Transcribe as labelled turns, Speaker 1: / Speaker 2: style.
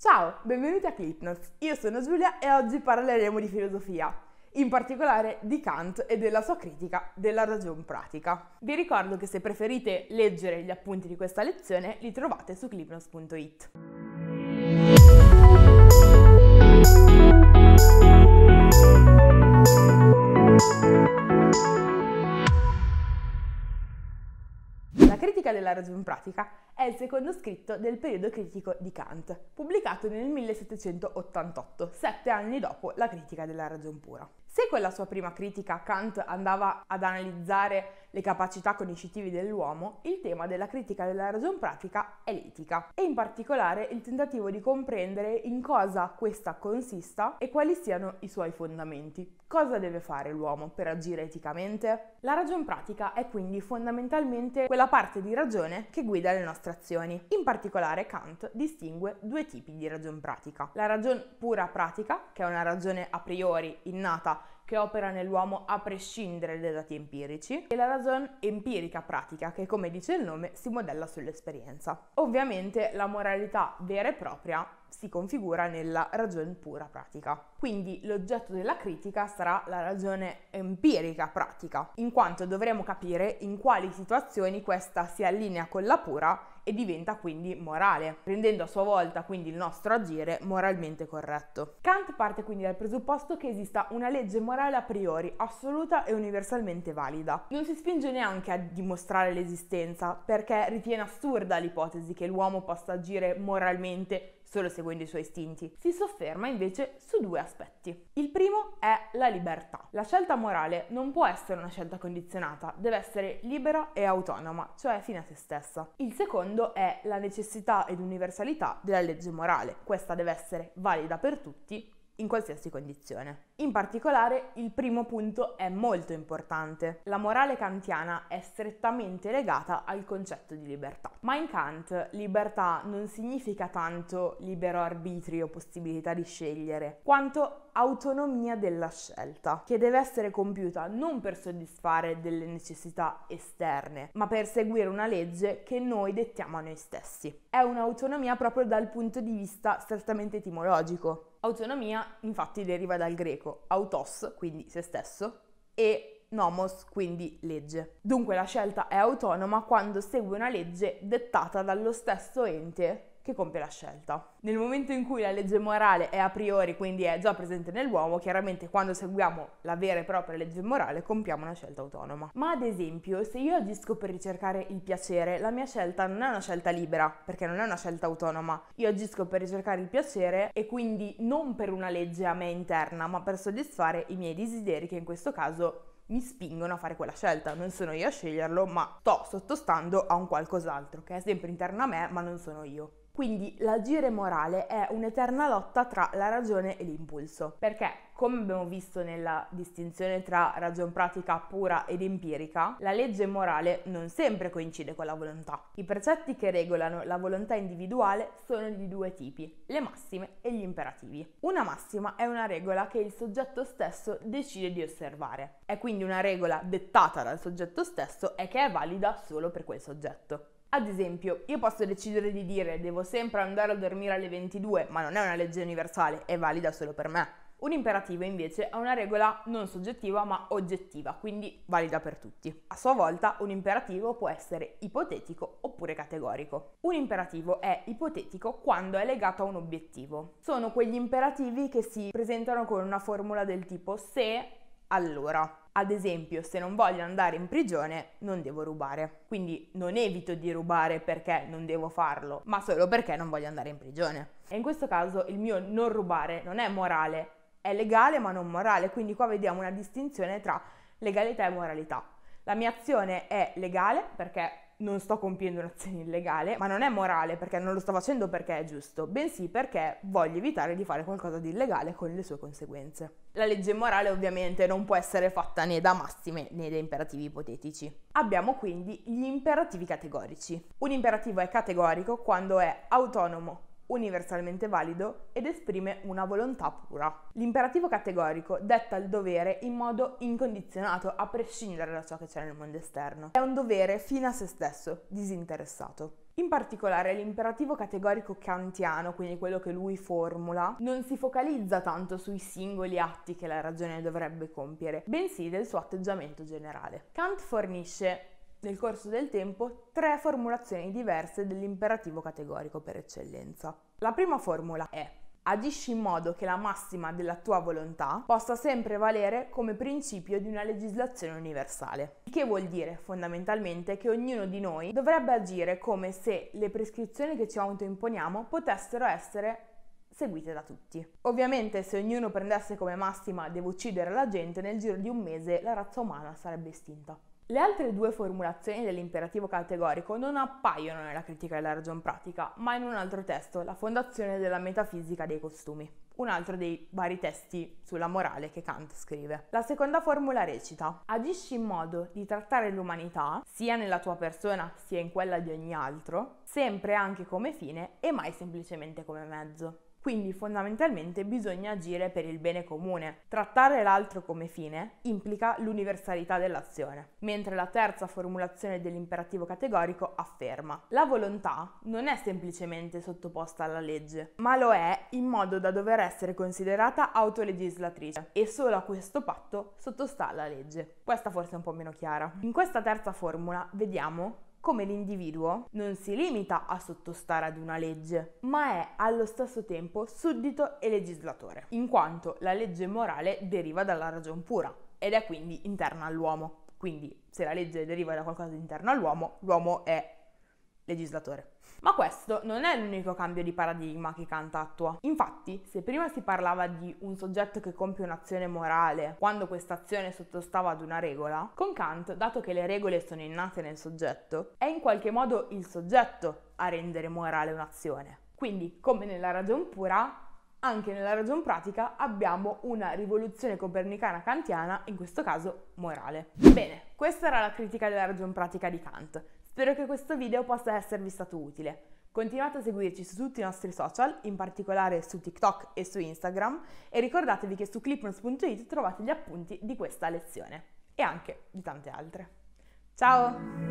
Speaker 1: Ciao, benvenuti a Clipnotes. Io sono Giulia e oggi parleremo di filosofia, in particolare di Kant e della sua critica della ragion pratica. Vi ricordo che se preferite leggere gli appunti di questa lezione li trovate su clipnotes.it. Thank Critica della ragion pratica è il secondo scritto del periodo critico di Kant, pubblicato nel 1788, sette anni dopo la Critica della ragion pura. Se con la sua prima critica Kant andava ad analizzare le capacità cognitive dell'uomo, il tema della critica della ragion pratica è l'etica e in particolare il tentativo di comprendere in cosa questa consista e quali siano i suoi fondamenti. Cosa deve fare l'uomo per agire eticamente? La ragion pratica è quindi fondamentalmente quella parte di ragione che guida le nostre azioni. In particolare Kant distingue due tipi di ragion pratica. La ragion pura pratica, che è una ragione a priori innata che opera nell'uomo a prescindere dai dati empirici, e la ragione empirica pratica, che come dice il nome si modella sull'esperienza. Ovviamente la moralità vera e propria si configura nella ragione pura pratica. Quindi l'oggetto della critica sarà la ragione empirica pratica, in quanto dovremo capire in quali situazioni questa si allinea con la pura e diventa quindi morale, rendendo a sua volta quindi il nostro agire moralmente corretto. Kant parte quindi dal presupposto che esista una legge morale a priori, assoluta e universalmente valida. Non si spinge neanche a dimostrare l'esistenza, perché ritiene assurda l'ipotesi che l'uomo possa agire moralmente solo seguendo i suoi istinti, si sofferma invece su due aspetti. Il primo è la libertà. La scelta morale non può essere una scelta condizionata, deve essere libera e autonoma, cioè fine a se stessa. Il secondo è la necessità ed universalità della legge morale. Questa deve essere valida per tutti in qualsiasi condizione. In particolare, il primo punto è molto importante. La morale kantiana è strettamente legata al concetto di libertà. Ma in Kant libertà non significa tanto libero arbitrio, possibilità di scegliere, quanto autonomia della scelta, che deve essere compiuta non per soddisfare delle necessità esterne, ma per seguire una legge che noi dettiamo a noi stessi. È un'autonomia proprio dal punto di vista strettamente etimologico. Autonomia infatti deriva dal greco autos, quindi se stesso, e nomos, quindi legge. Dunque la scelta è autonoma quando segue una legge dettata dallo stesso ente che compie la scelta. Nel momento in cui la legge morale è a priori, quindi è già presente nell'uomo, chiaramente quando seguiamo la vera e propria legge morale compiamo una scelta autonoma. Ma ad esempio, se io agisco per ricercare il piacere, la mia scelta non è una scelta libera, perché non è una scelta autonoma. Io agisco per ricercare il piacere e quindi non per una legge a me interna, ma per soddisfare i miei desideri che in questo caso mi spingono a fare quella scelta, non sono io a sceglierlo, ma sto sottostando a un qualcos'altro che è sempre interno a me, ma non sono io. Quindi l'agire morale è un'eterna lotta tra la ragione e l'impulso, perché come abbiamo visto nella distinzione tra ragion pratica pura ed empirica, la legge morale non sempre coincide con la volontà. I precetti che regolano la volontà individuale sono di due tipi, le massime e gli imperativi. Una massima è una regola che il soggetto stesso decide di osservare. È quindi una regola dettata dal soggetto stesso e che è valida solo per quel soggetto. Ad esempio, io posso decidere di dire devo sempre andare a dormire alle 22, ma non è una legge universale, è valida solo per me. Un imperativo invece è una regola non soggettiva ma oggettiva, quindi valida per tutti. A sua volta un imperativo può essere ipotetico oppure categorico. Un imperativo è ipotetico quando è legato a un obiettivo. Sono quegli imperativi che si presentano con una formula del tipo se, allora. Ad esempio, se non voglio andare in prigione, non devo rubare. Quindi non evito di rubare perché non devo farlo, ma solo perché non voglio andare in prigione. E in questo caso il mio non rubare non è morale, è legale ma non morale. Quindi qua vediamo una distinzione tra legalità e moralità. La mia azione è legale perché non sto compiendo un'azione illegale, ma non è morale perché non lo sto facendo perché è giusto, bensì perché voglio evitare di fare qualcosa di illegale con le sue conseguenze. La legge morale ovviamente non può essere fatta né da massime né da imperativi ipotetici. Abbiamo quindi gli imperativi categorici. Un imperativo è categorico quando è autonomo, universalmente valido ed esprime una volontà pura. L'imperativo categorico detta il dovere in modo incondizionato, a prescindere da ciò che c'è nel mondo esterno. È un dovere fino a se stesso, disinteressato. In particolare l'imperativo categorico kantiano, quindi quello che lui formula, non si focalizza tanto sui singoli atti che la ragione dovrebbe compiere, bensì del suo atteggiamento generale. Kant fornisce nel corso del tempo tre formulazioni diverse dell'imperativo categorico per eccellenza. La prima formula è agisci in modo che la massima della tua volontà possa sempre valere come principio di una legislazione universale. Il che vuol dire fondamentalmente che ognuno di noi dovrebbe agire come se le prescrizioni che ci autoimponiamo potessero essere seguite da tutti. Ovviamente se ognuno prendesse come massima devo uccidere la gente, nel giro di un mese la razza umana sarebbe estinta. Le altre due formulazioni dell'imperativo categorico non appaiono nella critica della ragion pratica, ma in un altro testo, La fondazione della metafisica dei costumi, un altro dei vari testi sulla morale che Kant scrive. La seconda formula recita: Agisci in modo di trattare l'umanità, sia nella tua persona sia in quella di ogni altro, sempre anche come fine e mai semplicemente come mezzo. Quindi fondamentalmente bisogna agire per il bene comune. Trattare l'altro come fine implica l'universalità dell'azione, mentre la terza formulazione dell'imperativo categorico afferma la volontà non è semplicemente sottoposta alla legge, ma lo è in modo da dover essere considerata autolegislatrice e solo a questo patto sottostà la legge. Questa forse è un po' meno chiara. In questa terza formula vediamo come l'individuo non si limita a sottostare ad una legge, ma è allo stesso tempo suddito e legislatore, in quanto la legge morale deriva dalla ragion pura ed è quindi interna all'uomo. Quindi se la legge deriva da qualcosa di interno all'uomo, l'uomo è legislatore. Ma questo non è l'unico cambio di paradigma che Kant attua. Infatti, se prima si parlava di un soggetto che compie un'azione morale quando questa azione sottostava ad una regola, con Kant, dato che le regole sono innate nel soggetto, è in qualche modo il soggetto a rendere morale un'azione. Quindi, come nella ragion pura, anche nella ragion pratica abbiamo una rivoluzione copernicana kantiana, in questo caso morale. Bene, questa era la critica della ragion pratica di Kant. Spero che questo video possa esservi stato utile. Continuate a seguirci su tutti i nostri social, in particolare su TikTok e su Instagram, e ricordatevi che su clipons.it trovate gli appunti di questa lezione e anche di tante altre. Ciao!